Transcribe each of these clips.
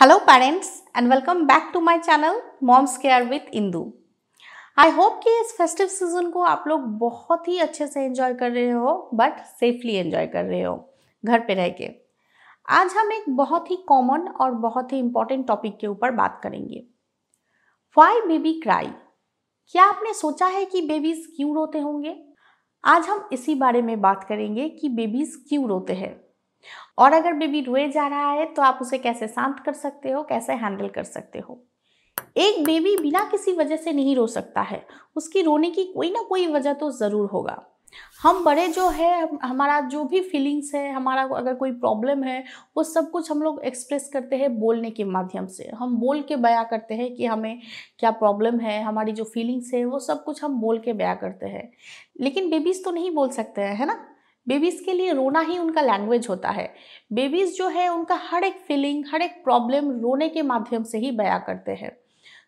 Hello parents and welcome back to my channel mom's care with Indu I hope कि इस festive season को आप लोग बहुत ही अच्छे से एंजॉय कर रहे हो बट सेफली एंजॉय कर रहे हो घर पे रह के आज हम एक बहुत ही कॉमन और बहुत ही इम्पॉर्टेंट टॉपिक के ऊपर बात करेंगे वाई बेबी क्राई क्या आपने सोचा है कि बेबीज़ क्यों रोते होंगे आज हम इसी बारे में बात करेंगे कि बेबीज़ क्यों रोते हैं और अगर बेबी रोए जा रहा है तो आप उसे कैसे शांत कर सकते हो कैसे हैंडल कर सकते हो एक बेबी बिना किसी वजह से नहीं रो सकता है उसकी रोने की कोई ना कोई वजह तो ज़रूर होगा हम बड़े जो है हमारा जो भी फीलिंग्स है हमारा अगर कोई प्रॉब्लम है वो सब कुछ हम लोग एक्सप्रेस करते हैं बोलने के माध्यम से हम बोल के बयां करते हैं कि हमें क्या प्रॉब्लम है हमारी जो फीलिंग्स है वो सब कुछ हम बोल के बयां करते हैं लेकिन बेबीज़ तो नहीं बोल सकते हैं है ना बेबीज़ के लिए रोना ही उनका लैंग्वेज होता है बेबीज़ जो है उनका हर एक फीलिंग हर एक प्रॉब्लम रोने के माध्यम से ही बयां करते हैं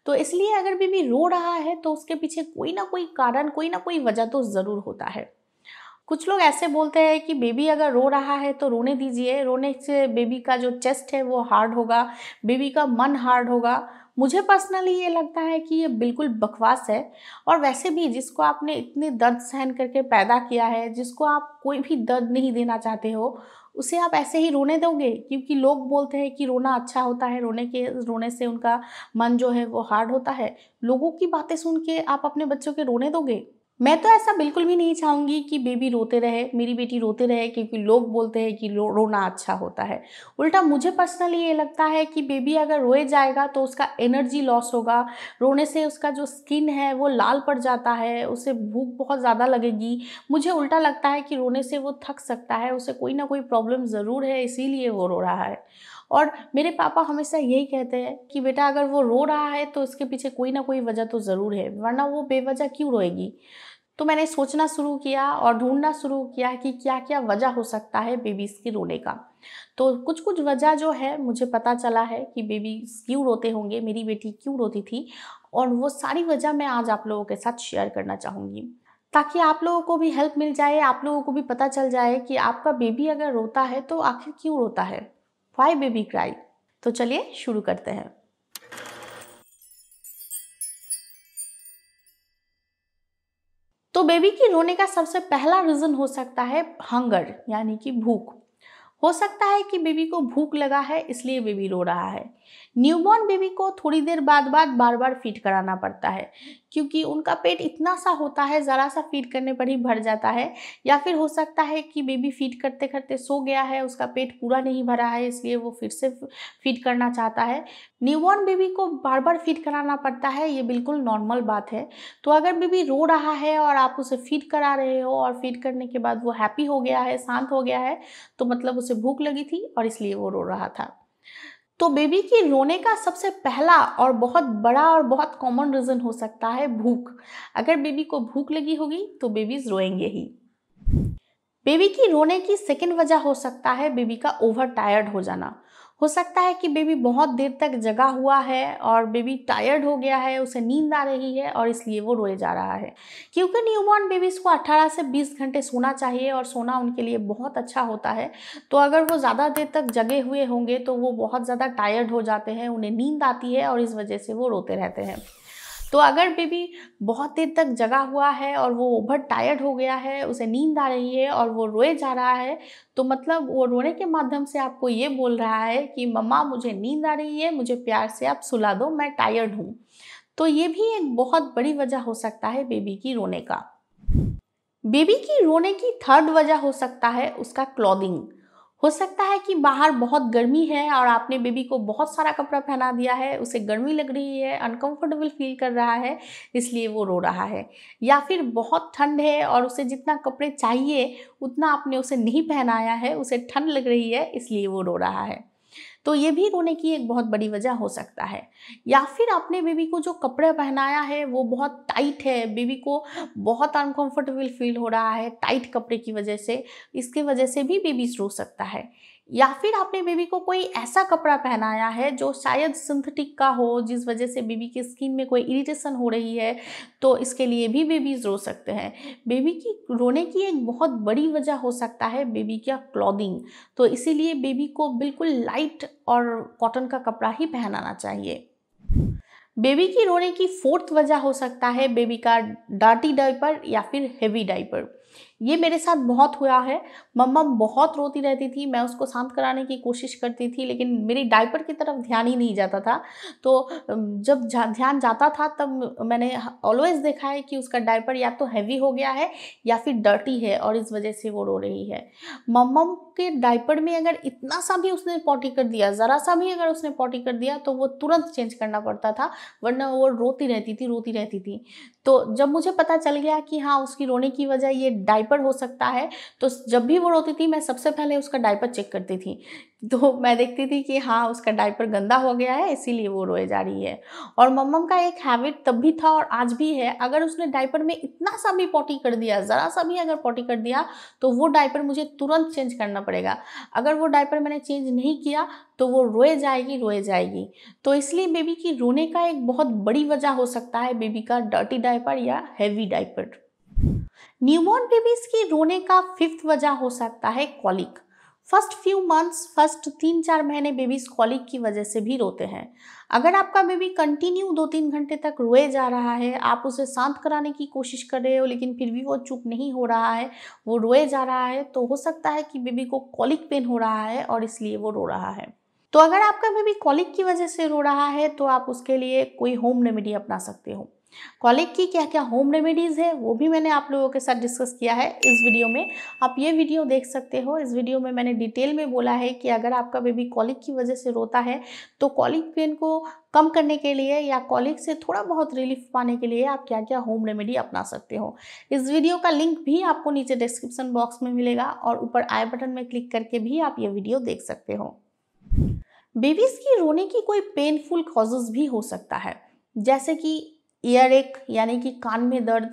तो इसलिए अगर बेबी रो रहा है तो उसके पीछे कोई ना कोई कारण कोई ना कोई वजह तो ज़रूर होता है कुछ लोग ऐसे बोलते हैं कि बेबी अगर रो रहा है तो रोने दीजिए रोने से बेबी का जो चेस्ट है वो हार्ड होगा बेबी का मन हार्ड होगा मुझे पर्सनली ये लगता है कि ये बिल्कुल बकवास है और वैसे भी जिसको आपने इतने दर्द सहन करके पैदा किया है जिसको आप कोई भी दर्द नहीं देना चाहते हो उसे आप ऐसे ही रोने दोगे क्योंकि लोग बोलते हैं कि रोना अच्छा होता है रोने के रोने से उनका मन जो है वो हार्ड होता है लोगों की बातें सुन के आप अपने बच्चों के रोने दोगे मैं तो ऐसा बिल्कुल भी नहीं चाहूँगी कि बेबी रोते रहे मेरी बेटी रोते रहे क्योंकि लोग बोलते हैं कि रो, रोना अच्छा होता है उल्टा मुझे पर्सनली ये लगता है कि बेबी अगर रोए जाएगा तो उसका एनर्जी लॉस होगा रोने से उसका जो स्किन है वो लाल पड़ जाता है उसे भूख बहुत ज़्यादा लगेगी मुझे उल्टा लगता है कि रोने से वो थक सकता है उसे कोई ना कोई प्रॉब्लम ज़रूर है इसीलिए वो रो रहा है और मेरे पापा हमेशा यही कहते हैं कि बेटा अगर वो रो रहा है तो इसके पीछे कोई ना कोई वजह तो ज़रूर है वरना वो बेवजह क्यों रोएगी तो मैंने सोचना शुरू किया और ढूंढना शुरू किया कि क्या क्या वजह हो सकता है बेबीज़ की रोने का तो कुछ कुछ वजह जो है मुझे पता चला है कि बेबी क्यों रोते होंगे मेरी बेटी क्यों रोती थी और वो सारी वजह मैं आज आप लोगों के साथ शेयर करना चाहूँगी ताकि आप लोगों को भी हेल्प मिल जाए आप लोगों को भी पता चल जाए कि आपका बेबी अगर रोता है तो आखिर क्यों रोता है वाई बेबी क्राई तो चलिए शुरू करते हैं तो बेबी की रोने का सबसे पहला रीज़न हो सकता है हंगर यानी कि भूख हो सकता है कि बेबी को भूख लगा है इसलिए बेबी रो रहा है न्यूबॉर्न बेबी को थोड़ी देर बाद बाद बार बार फीड कराना पड़ता है क्योंकि उनका पेट इतना सा होता है ज़रा सा फीड करने पर ही भर जाता है या फिर हो सकता है कि बेबी फीड करते करते सो गया है उसका पेट पूरा नहीं भरा है इसलिए वो फिर से फीड करना चाहता है न्यूबॉर्न बेबी को बार बार फीड कराना पड़ता है ये बिल्कुल नॉर्मल बात है तो अगर बेबी रो रहा है और आप उसे फीड करा रहे हो और फीड करने के बाद वो हैप्पी हो गया है शांत हो गया है तो मतलब उसे भूख लगी थी और इसलिए वो रो रहा था तो बेबी की रोने का सबसे पहला और बहुत बड़ा और बहुत कॉमन रीज़न हो सकता है भूख अगर बेबी को भूख लगी होगी तो बेबीज रोएंगे ही बेबी की रोने की सेकेंड वजह हो सकता है बेबी का ओवर टायर्ड हो जाना हो सकता है कि बेबी बहुत देर तक जगा हुआ है और बेबी टायर्ड हो गया है उसे नींद आ रही है और इसलिए वो रोए जा रहा है क्योंकि न्यूबॉर्न बेबीज़ को 18 से 20 घंटे सोना चाहिए और सोना उनके लिए बहुत अच्छा होता है तो अगर वो ज़्यादा देर तक जगे हुए होंगे तो वो बहुत ज़्यादा टायर्ड हो जाते हैं उन्हें नींद आती है और इस वजह से वो रोते रहते हैं तो अगर बेबी बहुत देर तक जगा हुआ है और वो ओवर टायर्ड हो गया है उसे नींद आ रही है और वो रोए जा रहा है तो मतलब वो रोने के माध्यम से आपको ये बोल रहा है कि मम्मा मुझे नींद आ रही है मुझे प्यार से आप सुला दो मैं टायर्ड हूँ तो ये भी एक बहुत बड़ी वजह हो सकता है बेबी की रोने का बेबी की रोने की थर्ड वजह हो सकता है उसका क्लॉदिंग हो सकता है कि बाहर बहुत गर्मी है और आपने बेबी को बहुत सारा कपड़ा पहना दिया है उसे गर्मी लग रही है अनकंफर्टेबल फील कर रहा है इसलिए वो रो रहा है या फिर बहुत ठंड है और उसे जितना कपड़े चाहिए उतना आपने उसे नहीं पहनाया है उसे ठंड लग रही है इसलिए वो रो रहा है तो ये भी रोने की एक बहुत बड़ी वजह हो सकता है या फिर आपने बेबी को जो कपड़े पहनाया है वो बहुत टाइट है बेबी को बहुत अनकम्फर्टेबल फील हो रहा है टाइट कपड़े की वजह से इसके वजह से भी बेबीज रो सकता है या फिर आपने बेबी को कोई ऐसा कपड़ा पहनाया है जो शायद सिंथेटिक का हो जिस वजह से बेबी की स्किन में कोई इरिटेशन हो रही है तो इसके लिए भी बेबीज़ रो सकते हैं बेबी की रोने की एक बहुत बड़ी वजह हो सकता है बेबी का क्लॉदिंग तो इसीलिए बेबी को बिल्कुल लाइट और कॉटन का कपड़ा ही पहनाना चाहिए बेबी की रोने की फोर्थ वजह हो सकता है बेबी का डार्टी डाइपर या फिर हेवी डाइपर ये मेरे साथ बहुत हुआ है मम्मा बहुत रोती रहती थी मैं उसको शांत कराने की कोशिश करती थी लेकिन मेरी डायपर की तरफ ध्यान ही नहीं जाता था तो जब जा, ध्यान जाता था तब मैंने ऑलवेज देखा है कि उसका डायपर या तो हैवी हो गया है या फिर डर्टी है और इस वजह से वो रो रही है मम्मा के डाइपर में अगर इतना सा भी उसने पॉटी कर दिया ज़रा सा भी अगर उसने पॉटी कर दिया तो वो तुरंत चेंज करना पड़ता था वरना वो रोती रहती थी रोती रहती थी तो जब मुझे पता चल गया कि हाँ उसकी रोने की वजह ये डाइपर हो सकता है तो जब भी वो रोती थी मैं सबसे पहले उसका डाइपर चेक करती थी तो मैं देखती थी कि हाँ उसका डायपर गंदा हो गया है इसीलिए वो रोए जा रही है और मम्मा का एक हैबिट तब भी था और आज भी है अगर उसने डायपर में इतना सा भी पॉटी कर दिया ज़रा सा भी अगर पोटी कर दिया तो वो डायपर मुझे तुरंत चेंज करना पड़ेगा अगर वो डायपर मैंने चेंज नहीं किया तो वो रोए जाएगी रोए जाएगी तो इसलिए बेबी की रोने का एक बहुत बड़ी वजह हो सकता है बेबी का डर्टी डायपर या हैवी डायपर न्यूबॉर्न बेबीज़ की रोने का फिफ्थ वजह हो सकता है colic first few months first तीन चार महीने बेबीज कॉलिक की वजह से भी रोते हैं अगर आपका बेबी कंटिन्यू दो तीन घंटे तक रोए जा रहा है आप उसे शांत कराने की कोशिश कर रहे हो लेकिन फिर भी वो चुप नहीं हो रहा है वो रोए जा रहा है तो हो सकता है कि बेबी को कॉलिक पेन हो रहा है और इसलिए वो रो रहा है तो अगर आपका बेबी कॉलिक की वजह से रो रहा है तो आप उसके लिए कोई होम रेमेडी अपना सकते हो कॉलिक की क्या क्या होम रेमेडीज़ है वो भी मैंने आप लोगों के साथ डिस्कस किया है इस वीडियो में आप ये वीडियो देख सकते हो इस वीडियो में मैंने डिटेल में बोला है कि अगर आपका बेबी कॉलिक की वजह से रोता है तो कॉलिक पेन को कम करने के लिए या कॉलिक से थोड़ा बहुत रिलीफ पाने के लिए आप क्या क्या होम रेमेडी अपना सकते हो इस वीडियो का लिंक भी आपको नीचे डिस्क्रिप्शन बॉक्स में मिलेगा और ऊपर आई बटन में क्लिक करके भी आप ये वीडियो देख सकते हो बेबीज़ की रोने की कोई पेनफुल कॉजेज भी हो सकता है जैसे कि ईयर एक यानी कि कान में दर्द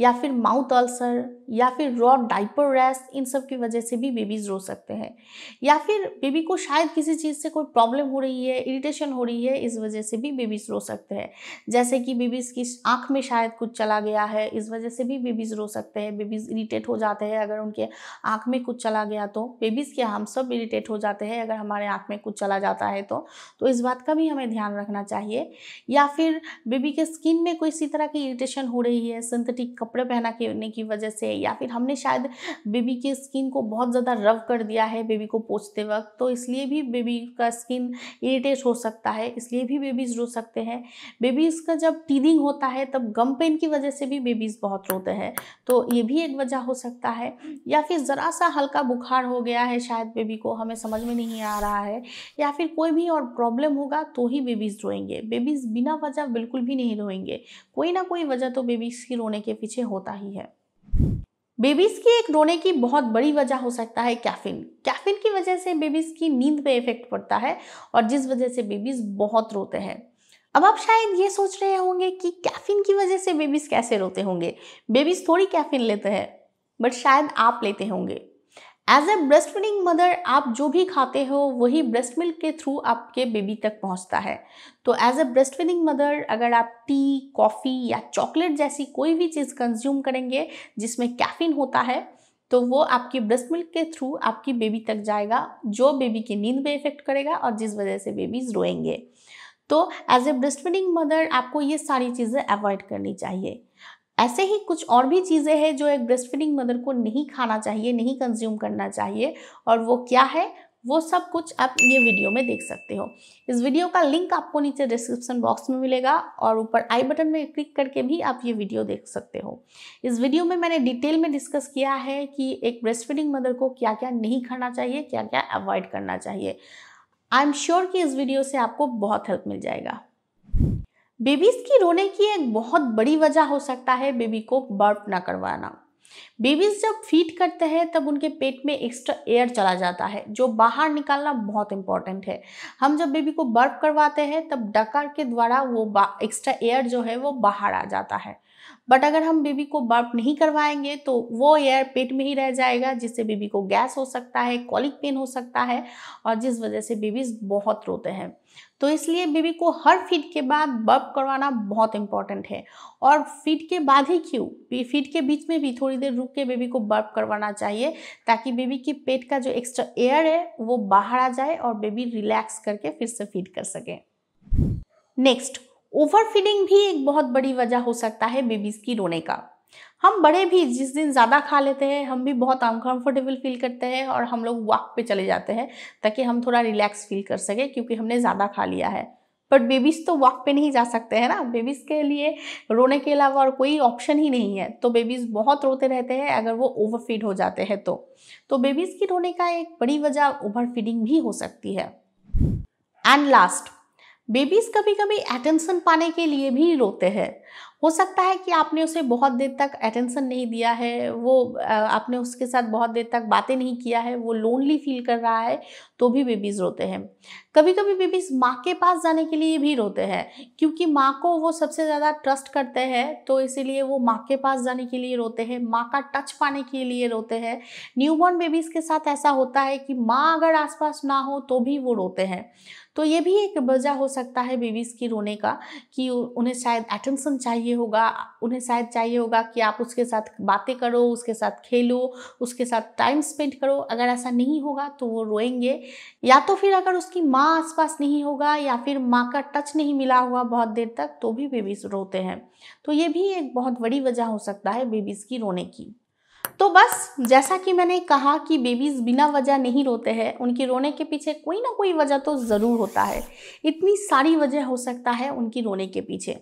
या फिर माउथ अल्सर या फिर रॉ डाइपर रैश इन सब की वजह से भी बेबीज़ रो सकते हैं या फिर बेबी को शायद किसी चीज़ से कोई प्रॉब्लम हो रही है इरिटेशन हो रही है इस वजह से भी बेबीज़ रो सकते हैं जैसे कि बेबीज़ की आँख में शायद कुछ चला गया है इस वजह से भी बेबीज़ रो सकते हैं बेबीज़ इरीटेट हो जाते हैं अगर उनके आँख में कुछ चला गया तो बेबीज़ के हम सब इरीटेट हो जाते हैं अगर हमारे आँख में कुछ चला जाता है तो, तो इस बात का भी हमें ध्यान रखना चाहिए या फिर बेबी के स्किन में कोई इसी तरह की इरीटेशन हो रही है सिंथेटिक सिंथेटिक कपड़े पहना करने की वजह से या फिर हमने शायद बेबी की स्किन को बहुत ज़्यादा रव कर दिया है बेबी को पोछते वक्त तो इसलिए भी बेबी का स्किन इरीटेट हो सकता है इसलिए भी बेबीज़ रो सकते हैं बेबीज़ का जब टीदिंग होता है तब गम पेन की वजह से भी बेबीज़ बहुत रोते हैं तो ये भी एक वजह हो सकता है या फिर ज़रा सा हल्का बुखार हो गया है शायद बेबी को हमें समझ में नहीं आ रहा है या फिर कोई भी और प्रॉब्लम होगा तो ही बेबीज़ रोएंगे बेबीज़ बिना वजह बिल्कुल भी नहीं रोएंगे कोई ना कोई वजह तो बेबीज़ की रोने के के पीछे होता ही है बेबीज की एक रोने की बहुत बड़ी वजह हो सकता है कैफीन कैफीन की वजह से बेबीज की नींद पे इफेक्ट पड़ता है और जिस वजह से बेबीज बहुत रोते हैं अब आप शायद ये सोच रहे होंगे कि कैफीन की वजह से बेबीज कैसे रोते होंगे बेबीज थोड़ी कैफीन लेते हैं बट शायद आप लेते होंगे as a breast feeding mother आप जो भी खाते हो वही ब्रेस्ट मिल्क के थ्रू आपके बेबी तक पहुंचता है तो as a breast feeding mother अगर आप टी कॉफ़ी या चॉकलेट जैसी कोई भी चीज़ कंज्यूम करेंगे जिसमें कैफीन होता है तो वो आपकी ब्रेस्ट मिल्क के थ्रू आपकी बेबी तक जाएगा जो बेबी की नींद पर इफेक्ट करेगा और जिस वजह से बेबीज रोएंगे तो as a breast feeding mother आपको ये सारी चीज़ें अवॉइड करनी चाहिए ऐसे ही कुछ और भी चीज़ें हैं जो एक ब्रेस्ट फीडिंग मदर को नहीं खाना चाहिए नहीं कंज्यूम करना चाहिए और वो क्या है वो सब कुछ आप ये वीडियो में देख सकते हो इस वीडियो का लिंक आपको नीचे डिस्क्रिप्शन बॉक्स में मिलेगा और ऊपर आई बटन में क्लिक करके भी आप ये वीडियो देख सकते हो इस वीडियो में मैंने डिटेल में डिस्कस किया है कि एक ब्रेस्ट फीडिंग मदर को क्या क्या नहीं खाना चाहिए क्या क्या अवॉइड करना चाहिए आई एम श्योर कि इस वीडियो से आपको बहुत हेल्प मिल जाएगा बेबीज की रोने की एक बहुत बड़ी वजह हो सकता है बेबी को बर्फ ना करवाना बेबीज जब फीट करते हैं तब उनके पेट में एक्स्ट्रा एयर चला जाता है जो बाहर निकालना बहुत इंपॉर्टेंट है हम जब बेबी को बर्फ करवाते हैं तब डकार के द्वारा वो एक्स्ट्रा एयर जो है वो बाहर आ जाता है बट अगर हम बेबी को बर्फ नहीं करवाएंगे तो वो एयर पेट में ही रह जाएगा जिससे बेबी को गैस हो सकता है कॉलिक पेन हो सकता है और जिस वजह से बेबीज बहुत रोते हैं तो इसलिए बेबी को हर फीड के बाद बर्फ़ करवाना बहुत इंपॉर्टेंट है और फीड के बाद ही क्यों फीड के बीच में भी थोड़ी देर रुक के बेबी को बर्फ़ करवाना चाहिए ताकि बेबी के पेट का जो एक्स्ट्रा एयर है वो बाहर आ जाए और बेबी रिलैक्स करके फिर से फीड कर सके नेक्स्ट ओवरफीडिंग भी एक बहुत बड़ी वजह हो सकता है बेबीज़ की रोने का हम बड़े भी जिस दिन ज़्यादा खा लेते हैं हम भी बहुत अनकम्फर्टेबल फील करते हैं और हम लोग वॉक पे चले जाते हैं ताकि हम थोड़ा रिलैक्स फील कर सकें क्योंकि हमने ज़्यादा खा लिया है बट बेबीज़ तो वॉक पे नहीं जा सकते हैं ना बेबीज़ के लिए रोने के अलावा और कोई ऑप्शन ही नहीं है तो बेबीज़ बहुत रोते रहते हैं अगर वो ओवरफीड हो जाते हैं तो तो बेबीज़ की रोने का एक बड़ी वजह ओवरफीडिंग भी हो सकती है एंड लास्ट बेबीज कभी कभी अटेंशन पाने के लिए भी रोते हैं हो सकता है कि आपने उसे बहुत देर तक अटेंशन नहीं दिया है वो आपने उसके साथ बहुत देर तक बातें नहीं किया है वो लोनली फील कर रहा है तो भी बेबीज़ रोते हैं कभी कभी बेबीज माँ के पास जाने के लिए भी रोते हैं क्योंकि माँ को वो सबसे ज़्यादा ट्रस्ट करते हैं तो इसीलिए वो माँ के पास जाने के लिए रोते हैं माँ का टच पाने के लिए रोते हैं न्यूबॉर्न बेबीज़ के साथ ऐसा होता है कि माँ अगर आसपास ना हो तो भी वो रोते हैं तो ये भी एक वजह हो सकता है बेबीज़ की रोने का कि उन्हें शायद अटेंशन चाहिए होगा उन्हें शायद चाहिए होगा कि आप उसके साथ बातें करो उसके साथ खेलो उसके साथ टाइम स्पेंड करो अगर ऐसा नहीं होगा तो वो रोएंगे या तो फिर अगर उसकी माँ माँ आसपास नहीं होगा या फिर माँ का टच नहीं मिला हुआ बहुत देर तक तो भी बेबीज रोते हैं तो ये भी एक बहुत बड़ी वजह हो सकता है बेबीज़ की रोने की तो बस जैसा कि मैंने कहा कि बेबीज़ बिना वजह नहीं रोते हैं उनकी रोने के पीछे कोई ना कोई वजह तो ज़रूर होता है इतनी सारी वजह हो सकता है उनकी रोने के पीछे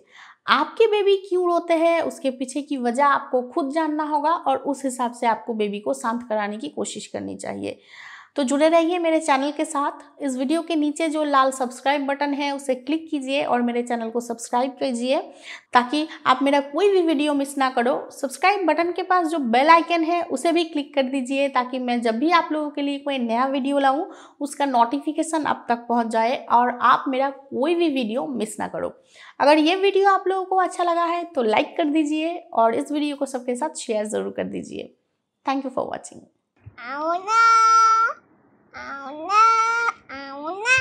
आपके बेबी क्यों रोते हैं उसके पीछे की वजह आपको खुद जानना होगा और उस हिसाब से आपको बेबी को शांत कराने की कोशिश करनी चाहिए तो जुड़े रहिए मेरे चैनल के साथ इस वीडियो के नीचे जो लाल सब्सक्राइब बटन है उसे क्लिक कीजिए और मेरे चैनल को सब्सक्राइब कीजिए ताकि आप मेरा कोई भी वीडियो मिस ना करो सब्सक्राइब बटन के पास जो बेल आइकन है उसे भी क्लिक कर दीजिए ताकि मैं जब भी आप लोगों के लिए कोई नया वीडियो लाऊं उसका नोटिफिकेशन आप तक पहुँच जाए और आप मेरा कोई भी वीडियो मिस ना करो अगर ये वीडियो आप लोगों को अच्छा लगा है तो लाइक कर दीजिए और इस वीडियो को सबके साथ शेयर ज़रूर कर दीजिए thank you for watching Auna, auna.